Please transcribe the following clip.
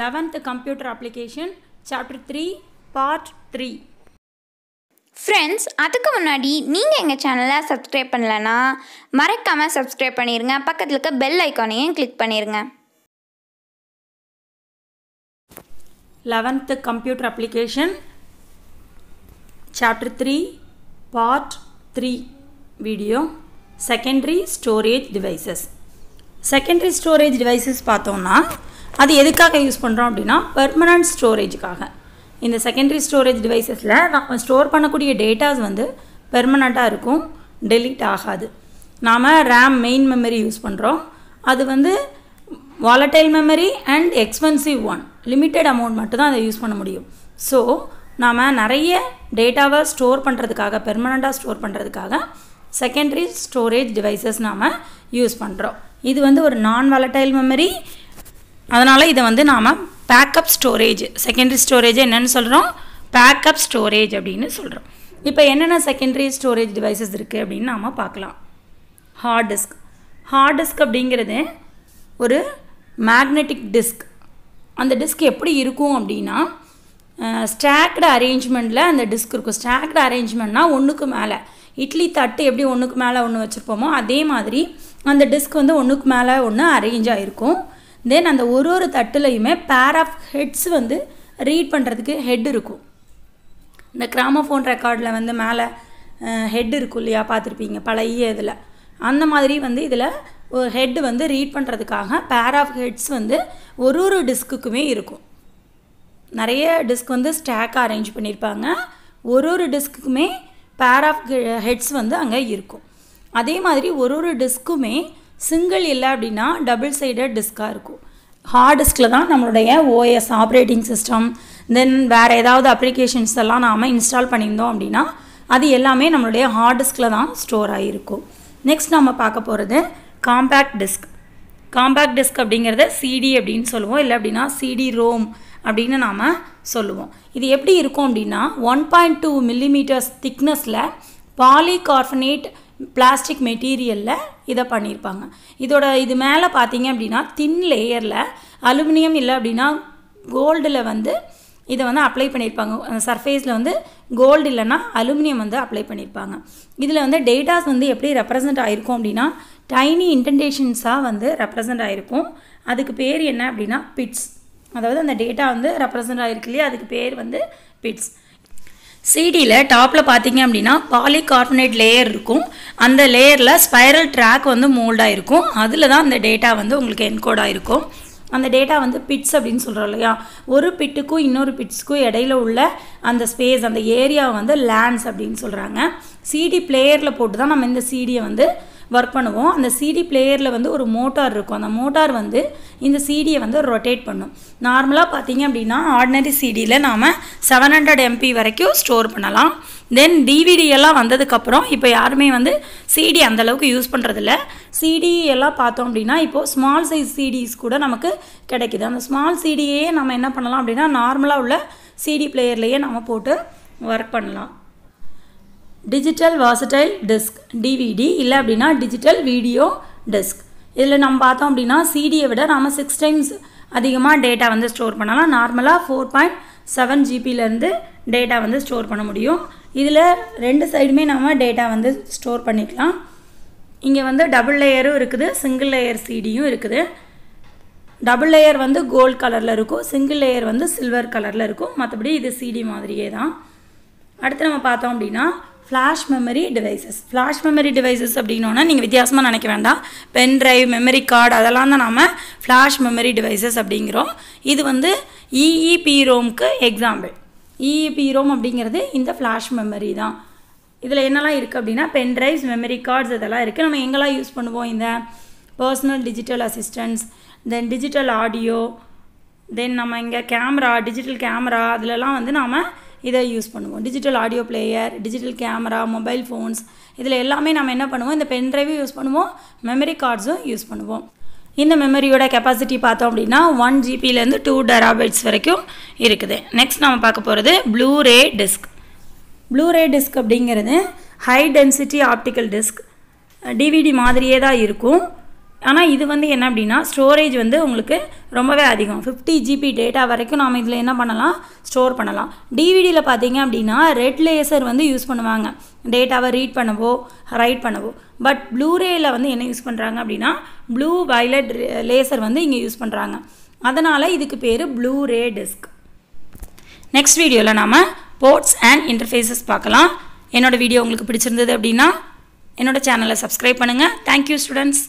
eleventh computer application chapter three part three friends அதுக்கு முன்னாடி நீங்கள் எங்கள் சேனலை சப்ஸ்கிரைப் பண்ணலன்னா மறக்காமல் சப்ஸ்கிரைப் பண்ணிடுங்க பக்கத்தில் இருக்க பெல் ஐக்கானையும் கிளிக் பண்ணிடுங்க eleventh computer application chapter three part three video secondary storage devices secondary storage devices பார்த்தோன்னா அது எதுக்காக யூஸ் பண்ணுறோம் அப்படின்னா பெர்மனன்ட் ஸ்டோரேஜுக்காக இந்த செகண்டரி ஸ்டோரேஜ் டிவைசஸில் நம்ம ஸ்டோர் பண்ணக்கூடிய டேட்டாஸ் வந்து பெர்மனண்ட்டாக இருக்கும் டெலீட் ஆகாது நாம் ரேம் மெயின் மெமரி யூஸ் பண்ணுறோம் அது வந்து volatile memory and expensive one limited amount மட்டும்தான் அதை யூஸ் பண்ண முடியும் ஸோ நாம் நிறைய டேட்டாவை ஸ்டோர் பண்ணுறதுக்காக பெர்மனண்ட்டாக ஸ்டோர் பண்ணுறதுக்காக செகண்டரி ஸ்டோரேஜ் டிவைசஸ் நாம் யூஸ் பண்ணுறோம் இது வந்து ஒரு நான் வாலட்டைல் மெமரி அதனால் இதை வந்து நாம் பேக்கப் ஸ்டோரேஜ் செகண்டரி ஸ்டோரேஜ் என்னென்னு சொல்கிறோம் பேக்கப் ஸ்டோரேஜ் அப்படின்னு சொல்கிறோம் இப்போ என்னென்ன செகண்டரி ஸ்டோரேஜ் டிவைசஸ் இருக்குது அப்படின்னு நாம் பார்க்கலாம் ஹார்ட் டிஸ்க் ஹார்ட் டிஸ்க் அப்படிங்கிறது ஒரு மேக்னெட்டிக் டிஸ்க் அந்த டிஸ்க் எப்படி இருக்கும் அப்படின்னா ஸ்டாக்டு அரேஞ்ச்மெண்ட்டில் அந்த டிஸ்க் இருக்கும் ஸ்டாக்டு அரேஞ்ச்மெண்ட்னா ஒன்றுக்கு மேலே இட்லி தட்டு எப்படி ஒன்றுக்கு மேலே ஒன்று வச்சுருப்போமோ அதே மாதிரி அந்த டிஸ்க் வந்து ஒன்றுக்கு மேலே ஒன்று அரேஞ்ச் ஆகிருக்கும் தென் அந்த ஒரு ஒரு தட்டுலையுமே பேர் ஆஃப் ஹெட்ஸ் வந்து ரீட் பண்ணுறதுக்கு ஹெட் இருக்கும் இந்த கிராமஃபோன் ரெக்கார்டில் வந்து மேலே ஹெட் இருக்கும் இல்லையா பார்த்துருப்பீங்க பழைய இதில் அந்த மாதிரி வந்து இதில் ஒரு ஹெட் வந்து ரீட் பண்ணுறதுக்காக பேர் ஆஃப் ஹெட்ஸ் வந்து ஒரு ஒரு டிஸ்க்குக்குமே இருக்கும் நிறைய டிஸ்க் வந்து ஸ்டாக்காக அரேஞ்ச் பண்ணியிருப்பாங்க ஒரு ஒரு டிஸ்க்குமே பேர் ஆஃப் ஹெட்ஸ் வந்து அங்கே இருக்கும் அதே மாதிரி ஒரு ஒரு டிஸ்க்குமே சிங்கிள் இல்லை அப்படின்னா டபுள் சைடட் டிஸ்காக இருக்கும் ஹார்ட் டிஸ்கில் தான் நம்மளுடைய ஓஎஸ் ஆப்ரேட்டிங் சிஸ்டம் தென் வேறு ஏதாவது அப்ளிகேஷன்ஸ் எல்லாம் நாம் இன்ஸ்டால் பண்ணியிருந்தோம் அப்படின்னா அது எல்லாமே நம்மளுடைய ஹார்ட் டிஸ்கில் தான் ஸ்டோர் ஆகிருக்கும் நெக்ஸ்ட் நம்ம பார்க்க போகிறது காம்பேக்ட் டிஸ்க் காம்பேக்ட் டிஸ்க் அப்படிங்கிறத சிடி அப்படின்னு சொல்லுவோம் இல்லை அப்படின்னா சிடி ரோம் அப்படின்னு நாம் சொல்லுவோம் இது எப்படி இருக்கும் அப்படின்னா ஒன் பாயிண்ட் டூ மில்லிமீட்டர்ஸ் திக்னஸில் பாலிகார்பனேட் பிளாஸ்டிக் மெட்டீரியலில் இதை பண்ணியிருப்பாங்க இதோட இது மேலே பார்த்தீங்க அப்படின்னா தின் லேயரில் அலுமினியம் இல்லை அப்படின்னா கோல்டில் வந்து இதை வந்து அப்ளை பண்ணியிருப்பாங்க சர்ஃபேஸில் வந்து கோல்டு இல்லைன்னா அலுமினியம் வந்து அப்ளை பண்ணியிருப்பாங்க இதில் வந்து டேட்டாஸ் வந்து எப்படி ரெப்ரசன்ட் ஆகிருக்கும் அப்படின்னா டைனி இன்டென்டேஷன்ஸாக வந்து ரெப்ரசன்ட் ஆகிருக்கும் அதுக்கு பேர் என்ன அப்படின்னா பிட்ஸ் அதாவது அந்த டேட்டா வந்து ரெப்ரசன்ட் ஆகிருக்கு இல்லையா அதுக்கு பேர் வந்து பிட்ஸ் சிடியில் டாப்பில் பார்த்தீங்க அப்படின்னா பாலி கார்பனேட் லேயர் இருக்கும் அந்த லேயரில் ஸ்பைரல் ட்ராக் வந்து மோல்டாக இருக்கும் அதில் தான் அந்த டேட்டா வந்து உங்களுக்கு என்கோடாக இருக்கும் அந்த டேட்டா வந்து பிட்ஸ் அப்படின்னு சொல்கிறோம் இல்லையா ஒரு பிட்டுக்கும் இன்னொரு பிட்ஸுக்கும் இடையில உள்ள அந்த ஸ்பேஸ் அந்த ஏரியாவை வந்து லேண்ட்ஸ் அப்படின்னு சொல்கிறாங்க சிடி பிளேயரில் போட்டு தான் நம்ம இந்த சிடியை வந்து ஒர்க் பண்ணுவோம் அந்த சிடி பிளேயரில் வந்து ஒரு மோட்டார் இருக்கும் அந்த மோட்டார் வந்து இந்த சிடியை வந்து ரொட்டேட் பண்ணும் நார்மலாக பார்த்தீங்க அப்படின்னா ஆர்டினரி சிடியில் நாம் செவன் ஹண்ட்ரட் எம்பி வரைக்கும் ஸ்டோர் பண்ணலாம் தென் டிவிடி எல்லாம் வந்ததுக்கப்புறம் இப்போ யாருமே வந்து சிடி அந்தளவுக்கு யூஸ் பண்ணுறதில்ல சிடி எல்லாம் பார்த்தோம் அப்படின்னா இப்போது ஸ்மால் சைஸ் சிடிஸ் கூட நமக்கு கிடைக்கிது அந்த ஸ்மால் சிடியே நம்ம என்ன பண்ணலாம் அப்படின்னா நார்மலாக உள்ள சிடி பிளேயர்லேயே நம்ம போட்டு ஒர்க் பண்ணலாம் டிஜிட்டல் வாசடைல் டிஸ்க் டிவிடி இல்லை அப்படின்னா டிஜிட்டல் வீடியோ டிஸ்க் இதில் நம்ம பார்த்தோம் அப்படின்னா சிடியை விட நம்ம சிக்ஸ் டைம்ஸ் அதிகமாக டேட்டா வந்து ஸ்டோர் பண்ணலாம் நார்மலாக ஃபோர் பாயிண்ட் செவன் ஜிபிலேருந்து டேட்டா வந்து ஸ்டோர் பண்ண முடியும் இதில் ரெண்டு சைடுமே நம்ம டேட்டா வந்து ஸ்டோர் பண்ணிக்கலாம் இங்கே வந்து டபுள் லேயரும் இருக்குது சிங்கிள் லேயர் சிடியும் இருக்குது டபுள் லேயர் வந்து கோல்ட் கலரில் இருக்கும் சிங்கிள் லேயர் வந்து சில்வர் கலரில் இருக்கும் மற்றபடி இது சிடி மாதிரியே தான் அடுத்து நம்ம பார்த்தோம் அப்படின்னா flash memory devices flash memory devices அப்படின்னோன்னா நீங்கள் வித்தியாசமாக நினைக்க வேண்டாம் பென் ட்ரைவ் மெமரி கார்டு அதெல்லாம் தான் நாம் ஃப்ளாஷ் மெமரி டிவைசஸ் அப்படிங்கிறோம் இது வந்து இஇபி ரோம்க்கு எக்ஸாம்பிள் இஇபி ரோம் அப்படிங்கிறது இந்த ஃப்ளாஷ் மெமரி தான் இதில் என்னெல்லாம் இருக்குது அப்படின்னா பென் ட்ரைவ்ஸ் மெமரி கார்ட்ஸ் இதெல்லாம் இருக்குது நம்ம எங்கெல்லாம் யூஸ் பண்ணுவோம் இந்த personal digital assistants then digital audio then நம்ம இங்கே கேமரா டிஜிட்டல் கேமரா அதிலலாம் வந்து நாம் இதை யூஸ் பண்ணுவோம் digital audio player digital camera mobile phones இதில் எல்லாமே நம்ம என்ன பண்ணுவோம் இந்த பென் ட்ரைவும் யூஸ் பண்ணுவோம் மெமரி கார்ட்ஸும் யூஸ் பண்ணுவோம் இந்த மெமரியோட கெப்பாசிட்டி பார்த்தோம் அப்படின்னா ஒன் ஜிபிலேருந்து டூ டெராபைட்ஸ் வரைக்கும் இருக்குது நெக்ஸ்ட் நம்ம பார்க்க போகிறது ப்ளூரே டிஸ்க் ப்ளூரே டிஸ்க் அப்படிங்கிறது high density optical disc DVD மாதிரியே தான் இருக்கும் ஆனால் இது வந்து என்ன அப்படின்னா ஸ்டோரேஜ் வந்து உங்களுக்கு ரொம்பவே அதிகம் ஃபிஃப்டி ஜிபி டேட்டா வரைக்கும் நாம் இதில் என்ன பண்ணலாம் ஸ்டோர் பண்ணலாம் டிவிடியில் பார்த்தீங்க அப்படின்னா ரெட் லேசர் வந்து யூஸ் பண்ணுவாங்க டேட்டாவை ரீட் பண்ணவோ ரைட் பண்ணவோ பட் ப்ளூரேயில் வந்து என்ன யூஸ் பண்ணுறாங்க அப்படின்னா ப்ளூ வயலட் லேசர் வந்து இங்கே யூஸ் பண்ணுறாங்க அதனால் இதுக்கு பேர் ப்ளூரே டிஸ்க் நெக்ஸ்ட் வீடியோவில் நாம் போர்ட்ஸ் அண்ட் இன்டர்ஃபேஸஸ் பார்க்கலாம் என்னோடய வீடியோ உங்களுக்கு பிடிச்சிருந்தது அப்படின்னா என்னோடய சேனலை சப்ஸ்கிரைப் பண்ணுங்கள் தேங்க்யூ ஸ்டூடெண்ட்ஸ்